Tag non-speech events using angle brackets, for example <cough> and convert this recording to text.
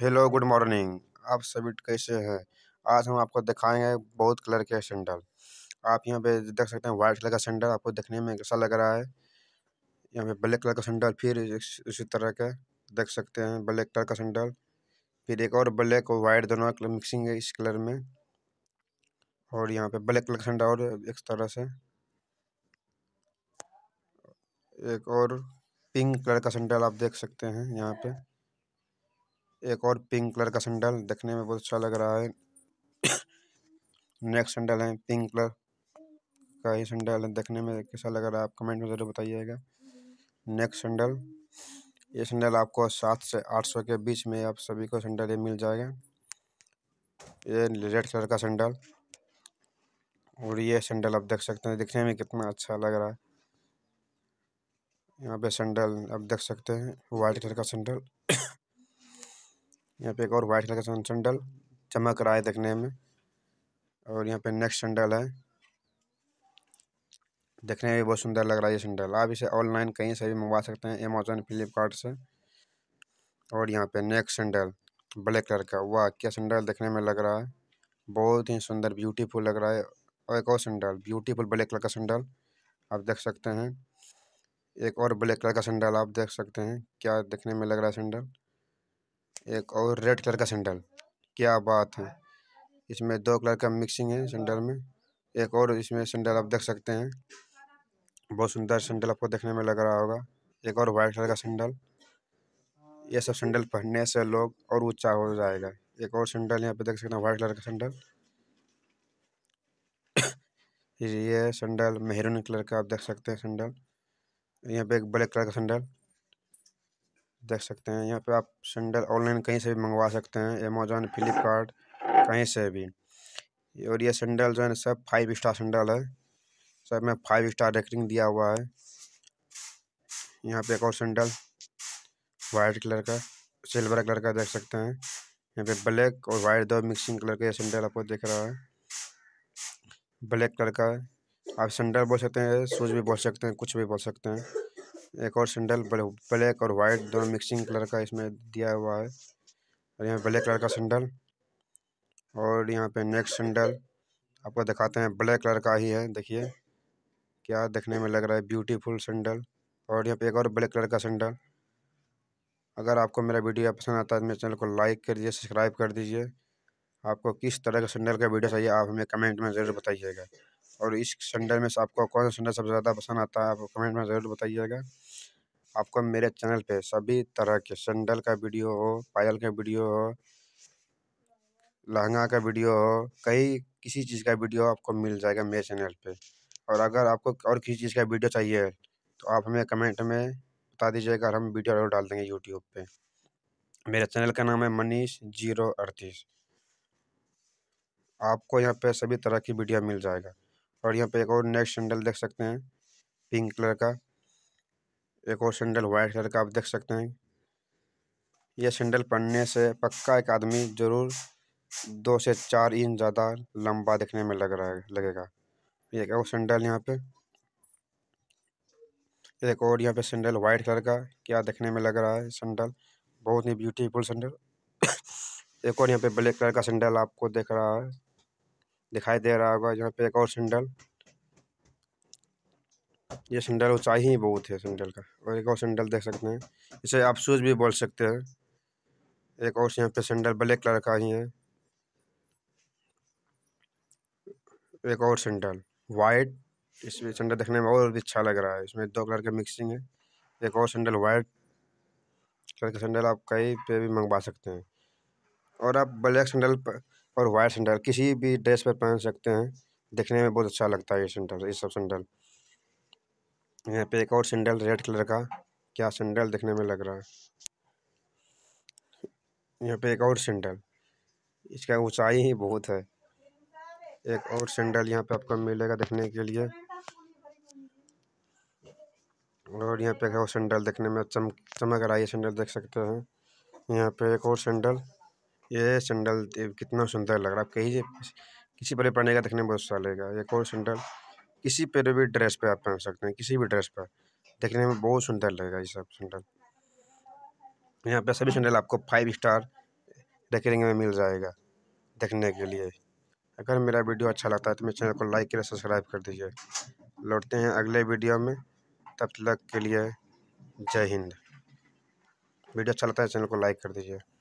hello good morning आप सभी कैसे हैं आज हम आपको दिखाएंगे बहुत कलर के सैंडल आप यहाँ पे देख सकते हैं वाइट कलर का सैंडल आपको देखने में कैसा लग रहा है यहाँ पे ब्लैक कलर का सैंडल फिर उसी तरह का देख सकते हैं ब्लैक कलर का सैंडल फिर एक और ब्लैक और वाइट दोनों कलर मिक्सिंग है इस कलर में और यहाँ पे ब्लैक कलर का और एक तरह से एक और पिंक कलर का सैंडल आप देख सकते हैं यहाँ पे एक और पिंक कलर का सैंडल देखने में बहुत अच्छा लग रहा है नेक्स्ट सैंडल है पिंक कलर का ही सैंडल है देखने में कैसा लग रहा है आप कमेंट में ज़रूर बताइएगा नेक्स्ट सैंडल ये सैंडल आपको सात से आठ सौ के बीच में आप सभी को सैंडल ये मिल जाएगा ये रेड कलर का सैंडल और ये सैंडल आप देख सकते हैं दिखने में कितना अच्छा लग रहा है यहाँ पे सैंडल आप देख सकते हैं वाइट कलर का सैंडल यहाँ पे एक और वाइट कलर का सैंडल चमक रहा है देखने में और यहाँ पे नेक्स्ट सैंडल है देखने में बहुत सुंदर लग रहा है ये सैंडल आप इसे ऑनलाइन कहीं से भी मंगवा सकते हैं अमेजोन फ्लिपकार्ट से और यहाँ पे नेक्स्ट सैंडल ब्लैक कलर का वाह क्या सैंडल देखने में लग रहा है बहुत ही सुंदर ब्यूटीफुल लग रहा है और एक और सैंडल ब्यूटीफुल ब्लैक कलर का सैंडल आप देख सकते हैं एक और ब्लैक कलर का सैंडल आप देख सकते हैं क्या देखने में लग रहा है सैंडल एक और रेड कलर का सैंडल क्या बात है इसमें दो कलर का मिक्सिंग है सैंडल में एक और इसमें सैंडल आप देख सकते हैं बहुत सुंदर सैंडल आपको देखने में लग रहा होगा एक और वाइट कलर का सैंडल ये सब सैंडल पहनने से लोग और ऊंचा हो जाएगा एक और सैंडल यहाँ पे देख सकते हैं वाइट कलर का सैंडल <coughs> ये सैंडल मेहरून कलर का आप देख सकते हैं सैंडल यहाँ पे एक ब्लैक कलर का सैंडल देख सकते हैं यहाँ पे आप सैंडल ऑनलाइन कहीं से भी मंगवा सकते हैं अमेजोन फ्लिपकार्ट कहीं से भी और ये सैंडल जो है ना सब फाइव स्टार सैंडल है सब में फाइव स्टार रेटिंग दिया हुआ है यहाँ पे एक और सैंडल वाइट कलर का सिल्वर कलर का देख सकते हैं यहाँ पे ब्लैक और वाइट दो मिक्सिंग कलर का ये सैंडल आपको देख रहा है ब्लैक कलर का आप सैंडल बोल सकते हैं शूज़ भी बोल सकते हैं कुछ भी बोल सकते हैं एक और सैंडल ब्लैक और वाइट दोनों मिक्सिंग कलर का इसमें दिया हुआ है और यहाँ ब्लैक कलर का सैंडल और यहाँ पे नेक्स्ट सैंडल आपको दिखाते हैं ब्लैक कलर का ही है देखिए क्या देखने में लग रहा है ब्यूटीफुल सैंडल और यहाँ पे एक और ब्लैक कलर का सैंडल अगर आपको मेरा वीडियो पसंद आता है तो मेरे चैनल को लाइक कर दीजिए सब्सक्राइब कर दीजिए आपको किस तरह का सैंडल का वीडियो चाहिए आप हमें कमेंट में ज़रूर बताइएगा और इस संडे में से आपको कौन सा संडे सबसे ज़्यादा पसंद आता है आप कमेंट में ज़रूर बताइएगा आपको मेरे चैनल पे सभी तरह के संडल का वीडियो हो पायल का वीडियो हो लहंगा का वीडियो हो कई किसी चीज़ का वीडियो आपको मिल जाएगा मेरे चैनल पे और अगर आपको और किसी चीज़ का वीडियो चाहिए तो आप हमें कमेंट में बता दीजिएगा और हम वीडियो जरूर डाल देंगे यूट्यूब पे मेरे चैनल का नाम है मनीष जीरो अड़तीस आपको यहाँ पे सभी तरह की वीडियो मिल जाएगा और यहाँ पे एक और नेक्स्ट सैंडल देख सकते हैं पिंक कलर का एक और सैंडल वाइट कलर का आप देख सकते हैं यह सैंडल पहनने से पक्का एक आदमी ज़रूर दो से चार इंच ज़्यादा लंबा दिखने में लग रहा है लगेगा एक और सैंडल यहाँ पे एक और यहाँ पे सैंडल वाइट कलर का क्या देखने में लग रहा है सैंडल बहुत ही ब्यूटीफुल सैंडल <coughs> एक और यहाँ पे ब्लैक कलर का सैंडल आपको देख रहा है दिखाई दे रहा होगा यहाँ पे एक और सिंडल ये सिंडल ऊंचाई ही बहुत है सिंडल का और एक और सिंडल देख सकते हैं इसे आप शूज़ भी बोल सकते हैं एक और यहाँ पे सिंडल ब्लैक कलर का ही है एक और सेंडल वाइट इसमें सेंडल देखने में और भी अच्छा लग रहा है इसमें दो कलर के मिक्सिंग है एक और सेंडल वाइट कलर का सेंडल आप कहीं पे भी मंगवा सकते हैं और आप ब्लैक सैंडल और वाइट सैंडल किसी भी ड्रेस पर पहन सकते हैं देखने में बहुत अच्छा लगता है ये सैंडल ये सब सैंडल यहाँ पे एक और सैंडल रेड कलर का क्या सैंडल देखने में लग रहा है यहाँ पे एक और सैंडल इसका ऊंचाई ही बहुत है एक और सैंडल यहाँ पे आपको मिलेगा देखने के लिए और यहाँ पे एक और सैंडल देखने में चम चमक रहा है ये सैंडल देख सकते हैं यहाँ पे एक और सैंडल ये सैंडल कितना सुंदर लग रहा है कहीं किसी पर पहने का देखने में बहुत अच्छा लगेगा ये और सैंडल किसी पर भी ड्रेस पे आप पहन सकते हैं किसी भी ड्रेस पर देखने में बहुत सुंदर लगेगा ये सब सैंडल यहाँ पे सभी सैंडल आपको फाइव स्टार रेकरिंग में मिल जाएगा देखने के लिए अगर मेरा वीडियो अच्छा लगता है तो मेरे चैनल को लाइक करें सब्सक्राइब कर दीजिए लौटते हैं अगले वीडियो में तब तक के लिए जय हिंद वीडियो अच्छा लगता है तो चैनल को लाइक कर दीजिए